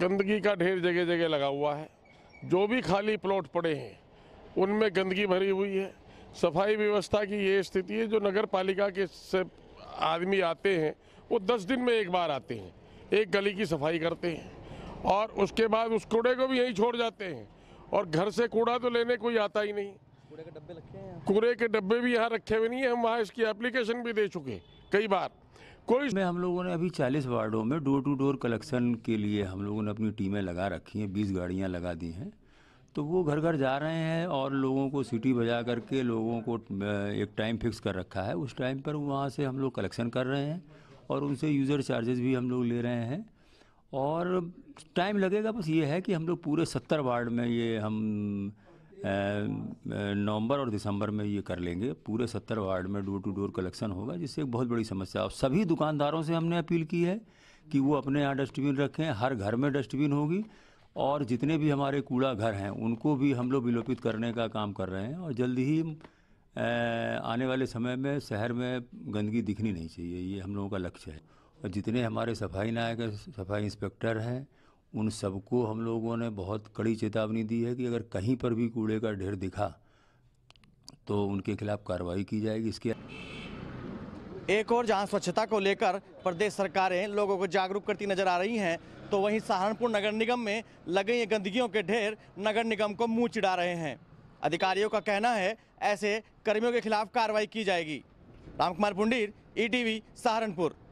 गंदगी का ढेर जगह जगह लगा हुआ है जो भी खाली प्लॉट पड़े हैं उनमें गंदगी भरी हुई है सफाई व्यवस्था की ये स्थिति है जो नगर पालिका के से आदमी आते हैं वो दस दिन में एक बार आते हैं एक गली की सफाई करते हैं और उसके बाद उस कूड़े को भी यहीं छोड़ जाते हैं और घर से कूड़ा तो लेने कोई आता ही नहीं कूड़े के डब्बे रखे हैं कूड़े के डब्बे भी यहाँ रखे हुए नहीं है हम वहाँ इसकी एप्लीकेशन भी दे चुके कई बार कोई में हम लोगों ने अभी 40 वार्डों में डोर टू डोर कलेक्शन के लिए हम लोगों ने अपनी टीमें लगा रखी हैं बीस गाड़ियाँ लगा दी हैं तो वो घर घर जा रहे हैं और लोगों को सिटी बजा करके लोगों को एक टाइम फिक्स कर रखा है उस टाइम पर वहाँ से हम लोग कलेक्शन कर रहे हैं और उनसे यूज़र चार्जेस भी हम लोग ले रहे हैं और टाइम लगेगा बस ये है कि हम लोग पूरे सत्तर वार्ड में ये हम नवंबर और दिसंबर में ये कर लेंगे पूरे सत्तर वार्ड में डोर टू डोर कलेक्शन होगा जिससे एक बहुत बड़ी समस्या और सभी दुकानदारों से हमने अपील की है कि वो अपने यहाँ डस्टबिन रखें हर घर में डस्टबिन होगी और जितने भी हमारे कूड़ा घर हैं उनको भी हम लोग विलोपित करने का काम कर रहे हैं और जल्द ही आने वाले समय में शहर में गंदगी दिखनी नहीं चाहिए ये हम लोगों का लक्ष्य है और जितने हमारे सफाई नायक सफाई इंस्पेक्टर हैं उन सबको हम लोगों ने बहुत कड़ी चेतावनी दी है कि अगर कहीं पर भी कूड़े का ढेर दिखा तो उनके खिलाफ कार्रवाई की जाएगी इसके एक और जहां स्वच्छता को लेकर प्रदेश सरकारें लोगों को जागरूक करती नजर आ रही हैं तो वहीं सहारनपुर नगर निगम में लगे ये गंदगियों के ढेर नगर निगम को मुंह चिड़ा रहे हैं अधिकारियों का कहना है ऐसे कर्मियों के खिलाफ कार्रवाई की जाएगी राम कुमार पुंडीर ई e सहारनपुर